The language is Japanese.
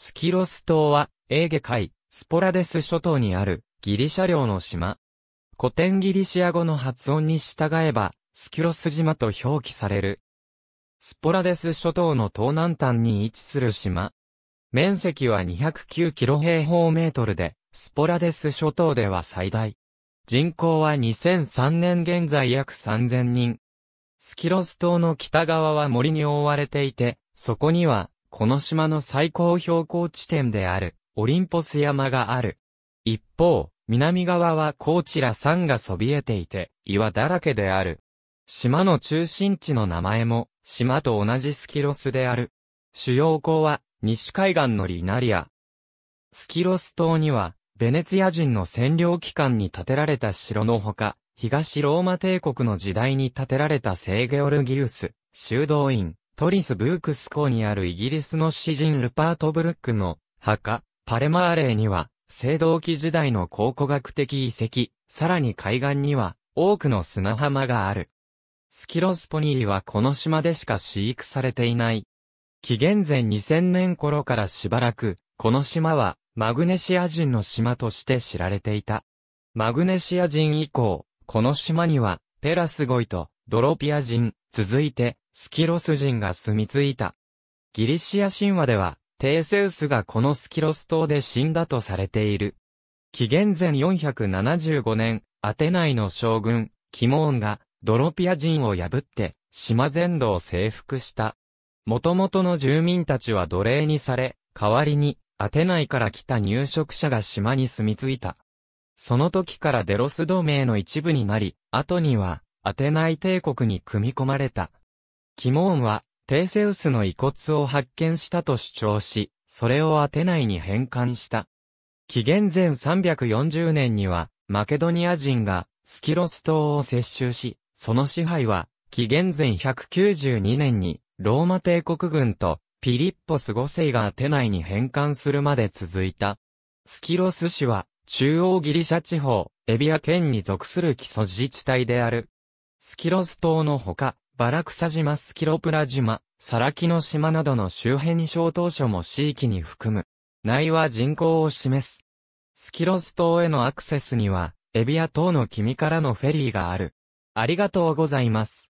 スキロス島は、エーゲ海、スポラデス諸島にある、ギリシャ領の島。古典ギリシア語の発音に従えば、スキロス島と表記される。スポラデス諸島の東南端に位置する島。面積は209キロ平方メートルで、スポラデス諸島では最大。人口は2003年現在約3000人。スキロス島の北側は森に覆われていて、そこにはこの島の最高標高地点である、オリンポス山がある。一方、南側は高地ら山がそびえていて、岩だらけである。島の中心地の名前も、島と同じスキロスである。主要港は、西海岸のリナリア。スキロス島には、ベネツィア人の占領期間に建てられた城のほか、東ローマ帝国の時代に建てられた聖ゲオルギウス、修道院、トリス・ブークス港にあるイギリスの詩人ルパート・ブルックの墓、パレマーレーには、青銅器時代の考古学的遺跡、さらに海岸には、多くの砂浜がある。スキロスポニーはこの島でしか飼育されていない。紀元前2000年頃からしばらく、この島は、マグネシア人の島として知られていた。マグネシア人以降、この島には、ペラスゴイと、ドロピア人、続いて、スキロス人が住み着いた。ギリシア神話では、テーセウスがこのスキロス島で死んだとされている。紀元前475年、アテナイの将軍、キモーンが、ドロピア人を破って、島全土を征服した。元々の住民たちは奴隷にされ、代わりに、アテナイから来た入植者が島に住み着いた。その時からデロス同盟の一部になり、後には、アテナイ帝国に組み込まれた。キモーンは、テーセウスの遺骨を発見したと主張し、それをアテナイに返還した。紀元前340年には、マケドニア人が、スキロス島を接収し、その支配は、紀元前192年に、ローマ帝国軍と、ピリッポス5世がアテナイに返還するまで続いた。スキロス市は、中央ギリシャ地方、エビア県に属する基礎自治体である。スキロス島のほか、バラクサ島スキロプラ島、サラキの島などの周辺に小島所も地域に含む。内は人口を示す。スキロス島へのアクセスには、エビア島の君からのフェリーがある。ありがとうございます。